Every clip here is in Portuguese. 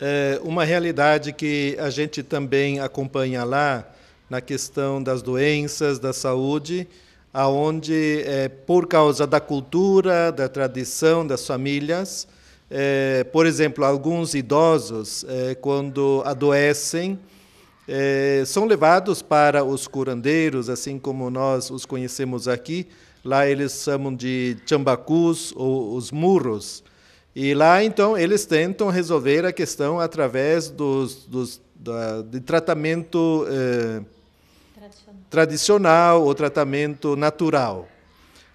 é uma realidade que a gente também acompanha lá na questão das doenças, da saúde, aonde é, por causa da cultura, da tradição, das famílias, é, por exemplo, alguns idosos é, quando adoecem é, são levados para os curandeiros, assim como nós os conhecemos aqui. Lá eles chamam de chambacus ou os murros. E lá, então, eles tentam resolver a questão através dos, dos da, de tratamento eh, tradicional. tradicional ou tratamento natural.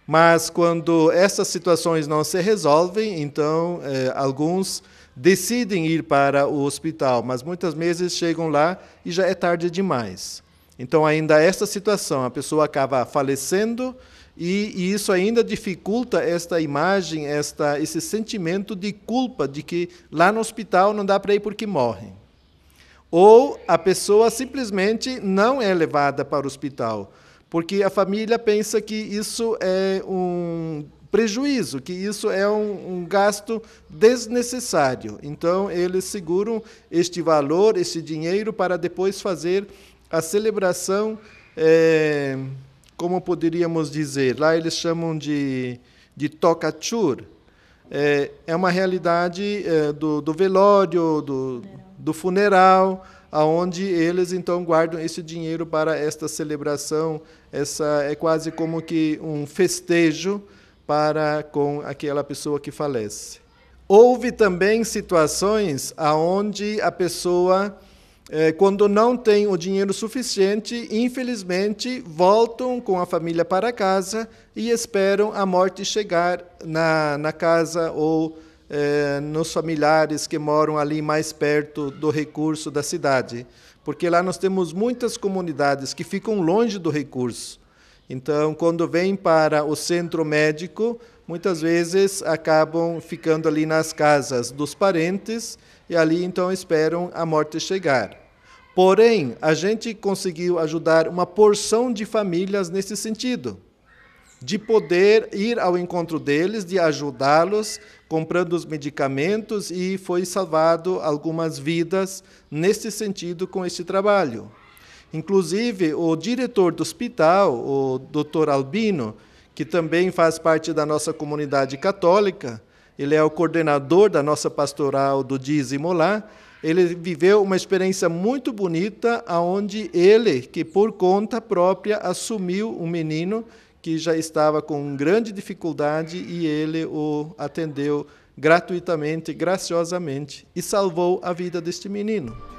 Mas quando essas situações não se resolvem, então eh, alguns decidem ir para o hospital, mas muitas vezes chegam lá e já é tarde demais. Então, ainda essa situação, a pessoa acaba falecendo e, e, isso ainda dificulta esta imagem, esta, esse sentimento de culpa de que lá no hospital não dá para ir porque morre. Ou a pessoa simplesmente não é levada para o hospital, porque a família pensa que isso é um prejuízo, que isso é um, um gasto desnecessário. Então, eles seguram este valor, este dinheiro, para depois fazer a celebração. É, como poderíamos dizer, lá eles chamam de, de tocachur, é, é uma realidade é, do, do velório, do, do funeral, aonde eles então guardam esse dinheiro para esta celebração, essa é quase como que um festejo para com aquela pessoa que falece. Houve também situações aonde a pessoa é, quando não têm o dinheiro suficiente, infelizmente, voltam com a família para casa e esperam a morte chegar na, na casa ou é, nos familiares que moram ali mais perto do recurso da cidade. Porque lá nós temos muitas comunidades que ficam longe do recurso. Então, quando vêm para o centro médico, muitas vezes acabam ficando ali nas casas dos parentes e ali então esperam a morte chegar. Porém, a gente conseguiu ajudar uma porção de famílias nesse sentido de poder ir ao encontro deles, de ajudá-los, comprando os medicamentos e foi salvado algumas vidas nesse sentido com este trabalho. Inclusive, o diretor do hospital, o Dr. Albino, que também faz parte da nossa comunidade católica, ele é o coordenador da nossa pastoral do dízimo lá. Ele viveu uma experiência muito bonita, aonde ele, que por conta própria assumiu um menino que já estava com grande dificuldade e ele o atendeu gratuitamente, graciosamente e salvou a vida deste menino.